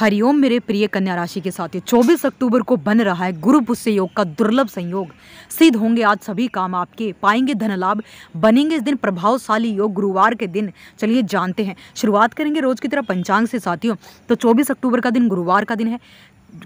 हरिओम मेरे प्रिय कन्या राशि के साथ 24 अक्टूबर को बन रहा है गुरु पुष्य योग का दुर्लभ संयोग सिद्ध होंगे आज सभी काम आपके पाएंगे धन लाभ बनेंगे इस दिन प्रभावशाली योग गुरुवार के दिन चलिए जानते हैं शुरुआत करेंगे रोज की तरह पंचांग से साथियों तो 24 अक्टूबर का दिन गुरुवार का दिन है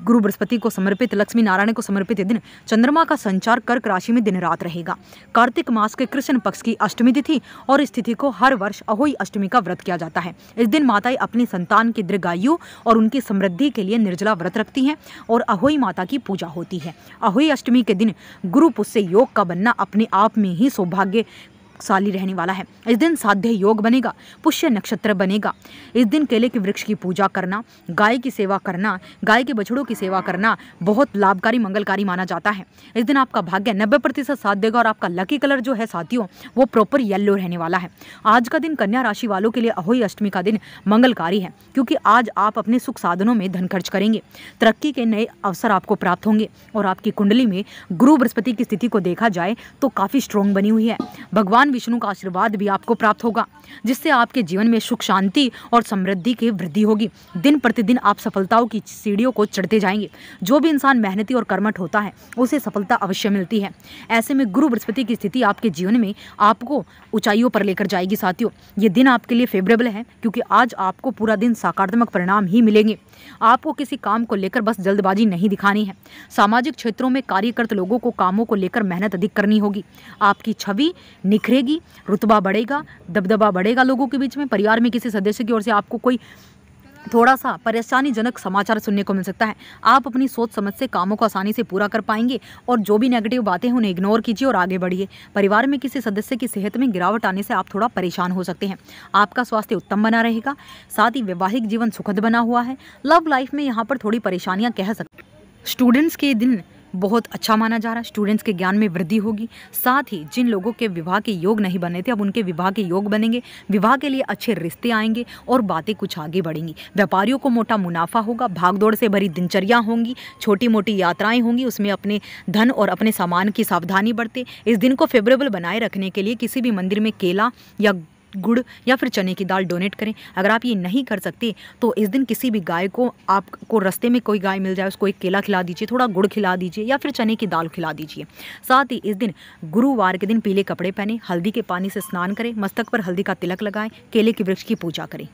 गुरु बृहस्पति को समर्पित लक्ष्मी नारायण को समर्पित दिन चंद्रमा का संचार कर्क राशि में दिन रात रहेगा कार्तिक मास के कृष्ण पक्ष की अष्टमी तिथि और इस तिथि को हर वर्ष अहोई अष्टमी का व्रत किया जाता है इस दिन माताएं अपनी संतान की दीर्घायु और उनकी समृद्धि के लिए निर्जला व्रत रखती हैं और अहोई माता की पूजा होती है अहोई अष्टमी के दिन गुरु पुष्य योग का बनना अपने आप में ही सौभाग्य शाली रहने वाला है इस दिन साध्य योग बनेगा पुष्य नक्षत्र बनेगा इस दिन केले के वृक्ष की पूजा करना गाय की सेवा करना गाय के बछड़ों की सेवा करना बहुत लाभकारी मंगलकारी माना जाता है इस दिन आपका भाग्य नब्बे प्रतिशत साध्य और आपका लकी कलर जो है साथियों वो प्रॉपर येल्लो रहने वाला है आज का दिन कन्या राशि वालों के लिए अहोई अष्टमी का दिन मंगलकारी है क्योंकि आज आप अपने सुख साधनों में धन खर्च करेंगे तरक्की के नए अवसर आपको प्राप्त होंगे और आपकी कुंडली में गुरु बृहस्पति की स्थिति को देखा जाए तो काफ़ी स्ट्रॉन्ग बनी हुई है भगवान विष्णु का आशीर्वाद भी आपको प्राप्त होगा जिससे आपके जीवन में सुख शांति और समृद्धि की वृद्धि होगी दिन प्रतिदिन आप सफलताओं की सीढ़ियों को चढ़ते जाएंगे जो भी इंसान मेहनती और कर्मठ होता है उसे सफलता अवश्य मिलती है ऐसे में गुरु बृहस्पति की स्थिति आपके जीवन में आपको ऊंचाइयों पर लेकर जाएगी साथियों ये दिन आपके लिए फेवरेबल है क्योंकि आज आपको पूरा दिन सकारात्मक परिणाम ही मिलेंगे आपको किसी काम को लेकर बस जल्दबाजी नहीं दिखानी है सामाजिक क्षेत्रों में कार्यकर्त लोगों को कामों को लेकर मेहनत अधिक करनी होगी आपकी छवि निखरे बढ़ेगी रुतबा बढ़ेगा दबदबा बढ़ेगा लोगों के बीच में परिवार में किसी सदस्य की ओर से आपको कोई थोड़ा सा परेशानीजनक समाचार सुनने को मिल सकता है आप अपनी सोच समझ से कामों को आसानी से पूरा कर पाएंगे और जो भी नेगेटिव बातें हैं उन्हें इग्नोर कीजिए और आगे बढ़िए परिवार में किसी सदस्य की सेहत में गिरावट आने से आप थोड़ा परेशान हो सकते हैं आपका स्वास्थ्य उत्तम बना रहेगा साथ ही वैवाहिक जीवन सुखद बना हुआ है लव लाइफ में यहाँ पर थोड़ी परेशानियाँ कह सकते स्टूडेंट्स के दिन बहुत अच्छा माना जा रहा है स्टूडेंट्स के ज्ञान में वृद्धि होगी साथ ही जिन लोगों के विवाह के योग नहीं बने थे अब उनके विवाह के योग बनेंगे विवाह के लिए अच्छे रिश्ते आएंगे और बातें कुछ आगे बढ़ेंगी व्यापारियों को मोटा मुनाफा होगा भागदौड़ से भरी दिनचर्या होंगी छोटी मोटी यात्राएं होंगी उसमें अपने धन और अपने सामान की सावधानी बरते इस दिन को फेवरेबल बनाए रखने के लिए किसी भी मंदिर में केला या गुड़ या फिर चने की दाल डोनेट करें अगर आप ये नहीं कर सकते तो इस दिन किसी भी गाय को आपको रस्ते में कोई गाय मिल जाए उसको एक केला खिला दीजिए थोड़ा गुड़ खिला दीजिए या फिर चने की दाल खिला दीजिए साथ ही इस दिन गुरुवार के दिन पीले कपड़े पहने हल्दी के पानी से स्नान करें मस्तक पर हल्दी का तिलक लगाएं केले के वृक्ष की पूजा करें